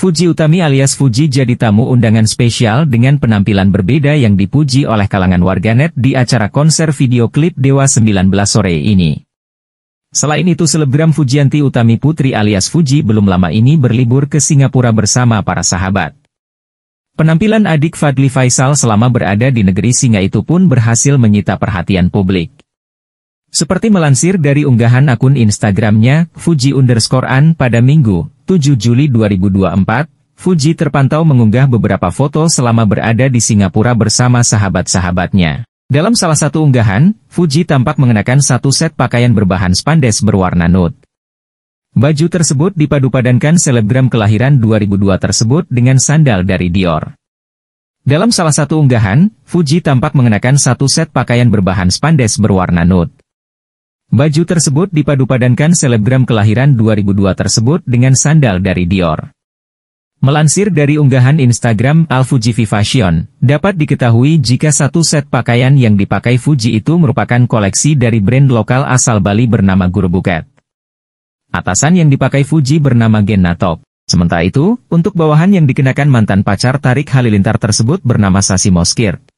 Fuji Utami alias Fuji jadi tamu undangan spesial dengan penampilan berbeda yang dipuji oleh kalangan warganet di acara konser video klip Dewa 19 sore ini. Selain itu selebgram Fujianti Utami Putri alias Fuji belum lama ini berlibur ke Singapura bersama para sahabat. Penampilan adik Fadli Faisal selama berada di negeri singa itu pun berhasil menyita perhatian publik. Seperti melansir dari unggahan akun Instagramnya, Fuji underscore an pada minggu, 7 Juli 2024, Fuji terpantau mengunggah beberapa foto selama berada di Singapura bersama sahabat-sahabatnya. Dalam salah satu unggahan, Fuji tampak mengenakan satu set pakaian berbahan spandex berwarna nude. Baju tersebut dipadupadankan selebgram kelahiran 2002 tersebut dengan sandal dari Dior. Dalam salah satu unggahan, Fuji tampak mengenakan satu set pakaian berbahan spandex berwarna nude. Baju tersebut dipadupadankan selebgram kelahiran 2002 tersebut dengan sandal dari Dior. Melansir dari unggahan Instagram Alfuji Fashion, dapat diketahui jika satu set pakaian yang dipakai Fuji itu merupakan koleksi dari brand lokal asal Bali bernama Guru Buket. Atasan yang dipakai Fuji bernama Genna Top. Sementara itu, untuk bawahan yang dikenakan mantan pacar Tarik Halilintar tersebut bernama Sasi Moskirt.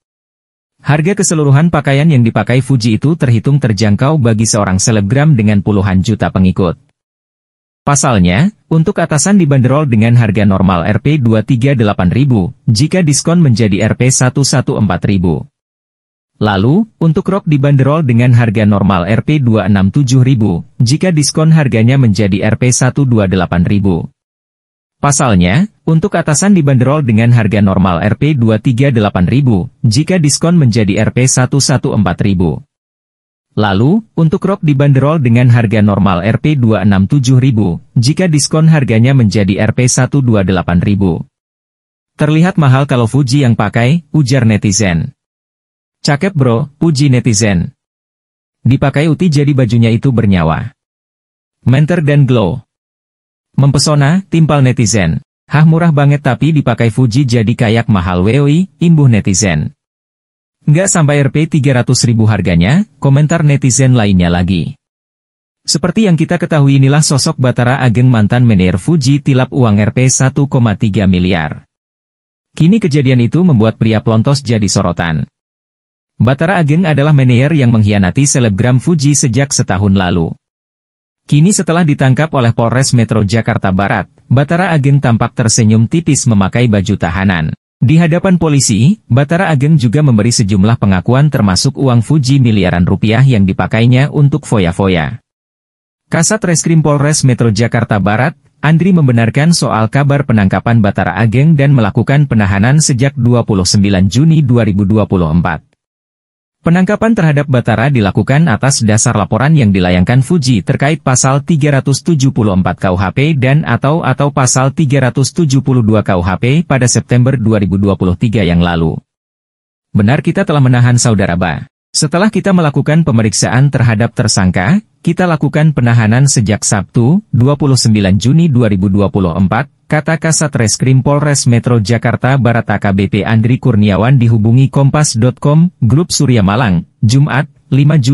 Harga keseluruhan pakaian yang dipakai Fuji itu terhitung terjangkau bagi seorang selebgram dengan puluhan juta pengikut. Pasalnya, untuk atasan dibanderol dengan harga normal Rp238.000, jika diskon menjadi Rp114.000. Lalu, untuk rok dibanderol dengan harga normal Rp267.000, jika diskon harganya menjadi Rp128.000. Pasalnya, untuk atasan dibanderol dengan harga normal Rp238.000, jika diskon menjadi Rp114.000. Lalu, untuk rok dibanderol dengan harga normal Rp267.000, jika diskon harganya menjadi Rp128.000. Terlihat mahal kalau Fuji yang pakai, ujar netizen. Cakep bro, puji netizen. Dipakai Uti jadi bajunya itu bernyawa. Menter dan glow. Mempesona, timpal netizen. Hah murah banget tapi dipakai Fuji jadi kayak mahal weoi, imbuh netizen. Nggak sampai Rp 300000 harganya, komentar netizen lainnya lagi. Seperti yang kita ketahui inilah sosok Batara Ageng mantan manajer Fuji tilap uang Rp 1,3 miliar. Kini kejadian itu membuat pria pelontos jadi sorotan. Batara Ageng adalah manajer yang mengkhianati selebgram Fuji sejak setahun lalu. Kini setelah ditangkap oleh Polres Metro Jakarta Barat, Batara Ageng tampak tersenyum tipis memakai baju tahanan. Di hadapan polisi, Batara Ageng juga memberi sejumlah pengakuan termasuk uang Fuji miliaran rupiah yang dipakainya untuk foya-foya. Kasat Reskrim Polres Metro Jakarta Barat, Andri membenarkan soal kabar penangkapan Batara Ageng dan melakukan penahanan sejak 29 Juni 2024. Penangkapan terhadap Batara dilakukan atas dasar laporan yang dilayangkan Fuji terkait pasal 374 KUHP dan atau atau pasal 372 KUHP pada September 2023 yang lalu. Benar kita telah menahan saudara Ba. Setelah kita melakukan pemeriksaan terhadap tersangka, kita lakukan penahanan sejak Sabtu, 29 Juni 2024, kata Kasat Reskrim Polres Metro Jakarta Barat AKBP Andri Kurniawan dihubungi Kompas.com, Grup Surya Malang, Jumat, 5 Juli.